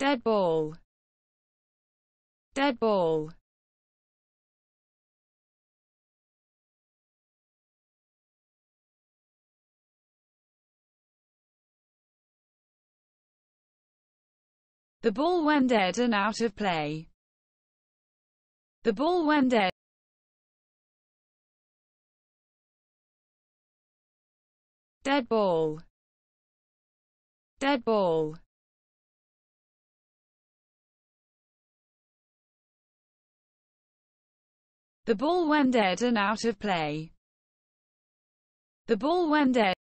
dead ball, dead ball. The ball went dead and out of play. The ball went dead. Dead ball. Dead ball. The ball went dead and out of play. The ball went dead.